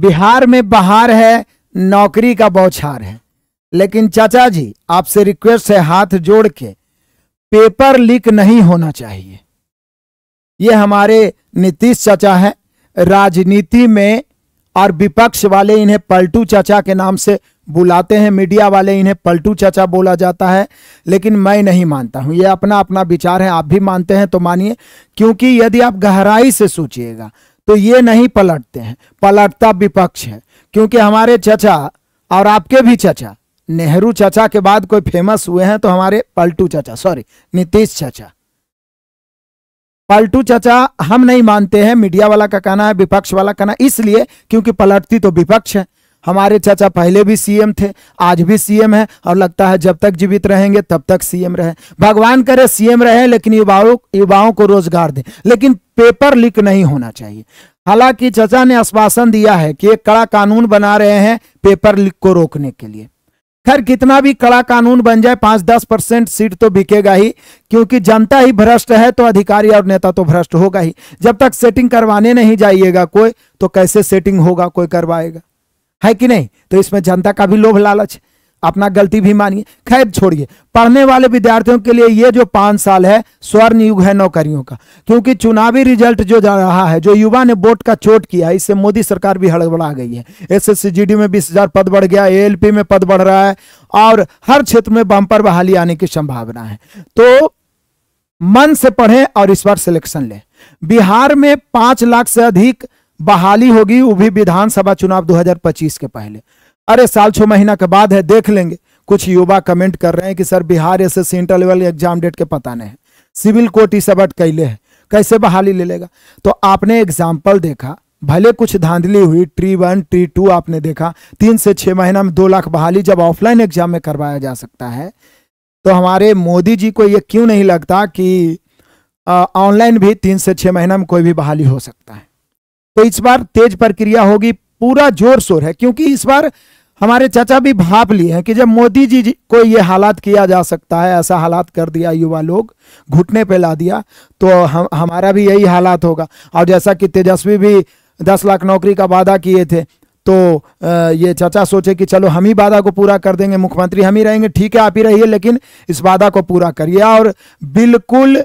बिहार में बहार है नौकरी का बौछार है लेकिन चाचा जी आपसे रिक्वेस्ट है हाथ जोड़ के पेपर लीक नहीं होना चाहिए ये हमारे नीतीश चाचा हैं राजनीति में और विपक्ष वाले इन्हें पलटू चाचा के नाम से बुलाते हैं मीडिया वाले इन्हें पलटू चाचा बोला जाता है लेकिन मैं नहीं मानता हूं ये अपना अपना विचार है आप भी मानते हैं तो मानिए क्योंकि यदि आप गहराई से सोचिएगा तो ये नहीं पलटते हैं पलटता विपक्ष है क्योंकि हमारे चचा और आपके भी चचा नेहरू चचा के बाद कोई फेमस हुए हैं तो हमारे पलटू चचा सॉरी नीतीश चचा पलटू चचा हम नहीं मानते हैं मीडिया वाला का कहना है विपक्ष वाला कहना इसलिए क्योंकि पलटती तो विपक्ष है हमारे चाचा पहले भी सीएम थे आज भी सीएम है और लगता है जब तक जीवित रहेंगे तब तक सीएम रहे भगवान करे सीएम रहे लेकिन युवाओं युवाओं को रोजगार दे लेकिन पेपर लीक नहीं होना चाहिए हालांकि चाचा ने आश्वासन दिया है कि एक कड़ा कानून बना रहे हैं पेपर लीक को रोकने के लिए खैर कितना भी कड़ा कानून बन जाए पांच दस परसेंट सीट तो बिकेगा ही क्योंकि जनता ही भ्रष्ट है तो अधिकारी और नेता तो भ्रष्ट होगा ही जब तक सेटिंग करवाने नहीं जाइएगा कोई तो कैसे सेटिंग होगा कोई करवाएगा है कि नहीं तो इसमें जनता का भी लोभ लालच अपना गलती भी मानिए खैर छोड़िए पढ़ने वाले विद्यार्थियों के लिए ये जो पांच साल है स्वर्ण युग है नौकरियों का क्योंकि चुनावी रिजल्ट जो जा रहा है जो युवा ने वोट का चोट किया इससे मोदी सरकार भी हड़बड़ा गई है एसएससीजीडी में बीस हजार पद बढ़ गया एएलपी में पद बढ़ रहा है और हर क्षेत्र में बम्पर बहाली आने की संभावना है तो मन से पढ़े और इस बार सिलेक्शन ले बिहार में पांच लाख से अधिक बहाली होगी वो भी विधानसभा चुनाव 2025 के पहले अरे साल छो महीना के बाद है देख लेंगे कुछ युवा कमेंट कर रहे हैं कि सर बिहार ऐसे सेंट्रल लेवल एग्जाम डेट के पता नहीं है सिविल कोर्ट इस अब कैले है कैसे बहाली ले लेगा तो आपने एग्जाम्पल देखा भले कुछ धांधली हुई ट्री वन ट्री टू आपने देखा तीन से छह महीना में दो लाख बहाली जब ऑफलाइन एग्जाम में करवाया जा सकता है तो हमारे मोदी जी को ये क्यों नहीं लगता कि ऑनलाइन भी तीन से छः महीना में कोई भी बहाली हो सकता है तो इस बार तेज प्रक्रिया होगी पूरा जोर शोर है क्योंकि इस बार हमारे चाचा भी भाप लिए हैं कि जब मोदी जी को ये हालात किया जा सकता है ऐसा हालात कर दिया युवा लोग घुटने पे ला दिया तो हम हमारा भी यही हालात होगा और जैसा कि तेजस्वी भी दस लाख नौकरी का वादा किए थे तो ये चाचा सोचे कि चलो हम ही वादा को पूरा कर देंगे मुख्यमंत्री हम ही रहेंगे ठीक है आप ही रहिए लेकिन इस वादा को पूरा करिए और बिल्कुल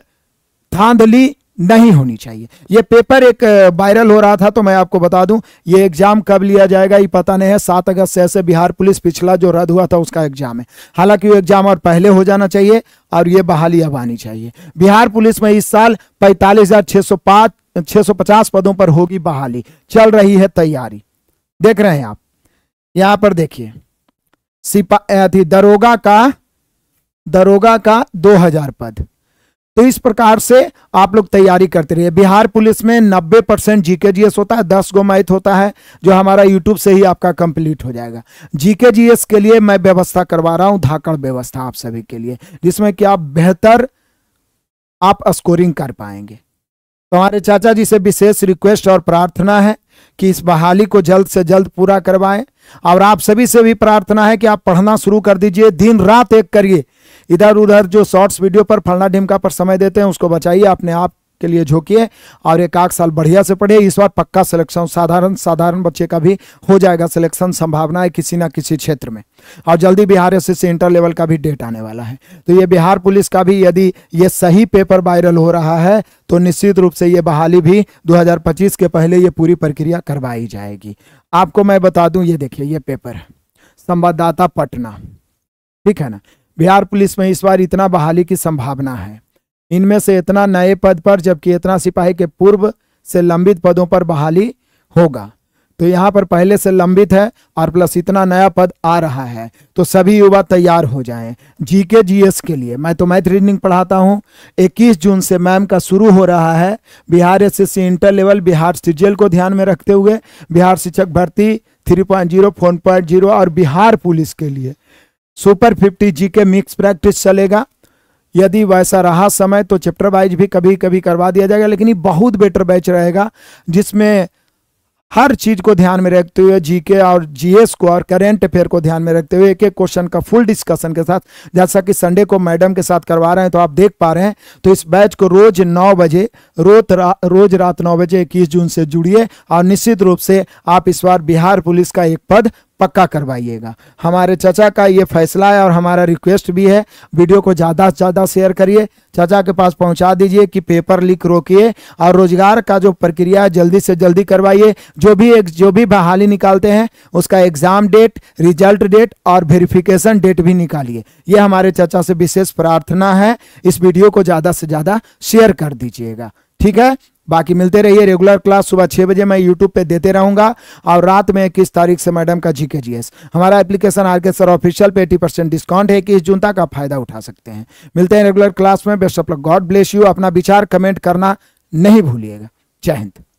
धांधली नहीं होनी चाहिए ये पेपर एक वायरल हो रहा था तो मैं आपको बता दूं ये एग्जाम कब लिया जाएगा ये पता नहीं है सात अगस्त से ऐसे बिहार पुलिस पिछला जो रद्द हुआ था उसका एग्जाम है हालांकि वो एग्जाम और पहले हो जाना चाहिए और ये बहाली अब आनी चाहिए बिहार पुलिस में इस साल पैंतालीस हजार पदों पर होगी बहाली चल रही है तैयारी देख रहे हैं आप यहां पर देखिए सिपा दरोगा का दरोगा का 2000 पद तो इस प्रकार से आप लोग तैयारी करते रहिए बिहार पुलिस में 90 परसेंट जीके जीएस होता है 10 गोमाइत होता है जो हमारा यूट्यूब से ही आपका कंप्लीट हो जाएगा जीके जीएस के लिए मैं व्यवस्था करवा रहा हूं धाकड़ व्यवस्था आप सभी के लिए जिसमें कि आप बेहतर आप स्कोरिंग कर पाएंगे तो हमारे चाचा जी से विशेष रिक्वेस्ट और प्रार्थना है कि इस बहाली को जल्द से जल्द पूरा करवाएं और आप सभी से भी प्रार्थना है कि आप पढ़ना शुरू कर दीजिए दिन रात एक करिए इधर उधर जो शॉर्ट्स वीडियो पर फलना ढिमका पर समय देते हैं उसको बचाइए अपने आप के लिए झोंकिए और एक आख साल बढ़िया से पढ़े इस बार पक्का सिलेक्शन साधारण साधारण बच्चे का भी हो जाएगा सिलेक्शन संभावना है किसी ना किसी क्षेत्र में और जल्दी Bihar S S inter level का भी डेट आने वाला है तो ये बिहार पुलिस का भी यदि ये सही पेपर वायरल हो रहा है तो निश्चित रूप से ये बहाली भी पच्चीस के पहले ये पूरी प्रक्रिया करवाई जाएगी आपको मैं बता दूं ये देखिए ये पेपर संवाददाता पटना ठीक है ना बिहार पुलिस में इस बार इतना बहाली की संभावना है इनमें से इतना नए पद पर जबकि इतना सिपाही के पूर्व से लंबित पदों पर बहाली होगा तो यहाँ पर पहले से लंबित है और प्लस इतना नया पद आ रहा है तो सभी युवा तैयार हो जाएं जीके जीएस के लिए मैं तो मैथ रीडिंग पढ़ाता हूँ 21 जून से मैम का शुरू हो रहा है Bihar S S inter level Bihar CGL को ध्यान में रखते हुए बिहार शिक्षक भर्ती 3.0 4.0 और बिहार पुलिस के लिए सुपर फिफ्टी जी के मिक्स प्रैक्टिस चलेगा यदि वैसा रहा समय तो चैप्टर वाइज भी कभी कभी करवा दिया जाएगा लेकिन ये बहुत बेटर बैच रहेगा जिसमें हर चीज़ को ध्यान में रखते हुए जीके और जीएस को और करेंट अफेयर को ध्यान में रखते हुए एक एक क्वेश्चन का फुल डिस्कशन के साथ जैसा कि संडे को मैडम के साथ करवा रहे हैं तो आप देख पा रहे हैं तो इस बैच को रोज नौ बजे रोज रा, रोज रात नौ बजे इक्कीस जून से जुड़िए और निश्चित रूप से आप इस बार बिहार पुलिस का एक पद पक्का करवाइएगा हमारे चाचा का ये फैसला है और हमारा रिक्वेस्ट भी है वीडियो को ज़्यादा से ज़्यादा शेयर करिए चाचा के पास पहुंचा दीजिए कि पेपर लीक रोकिए और रोजगार का जो प्रक्रिया है जल्दी से जल्दी करवाइए जो भी एक जो भी बहाली निकालते हैं उसका एग्जाम डेट रिजल्ट डेट और वेरिफिकेशन डेट भी निकालिए ये हमारे चाचा से विशेष प्रार्थना है इस वीडियो को ज़्यादा से ज़्यादा शेयर कर दीजिएगा ठीक है बाकी मिलते रहिए रेगुलर क्लास सुबह छह बजे मैं यूट्यूब पे देते रहूंगा और रात में इक्कीस तारीख से मैडम का जीके जीएस जी एस हमारा application R K sir official पे एटी परसेंट डिस्काउंट है कि जून तक आप फायदा उठा सकते हैं मिलते हैं रेगुलर क्लास में best of luck god bless you अपना विचार कमेंट करना नहीं भूलिएगा जय हिंद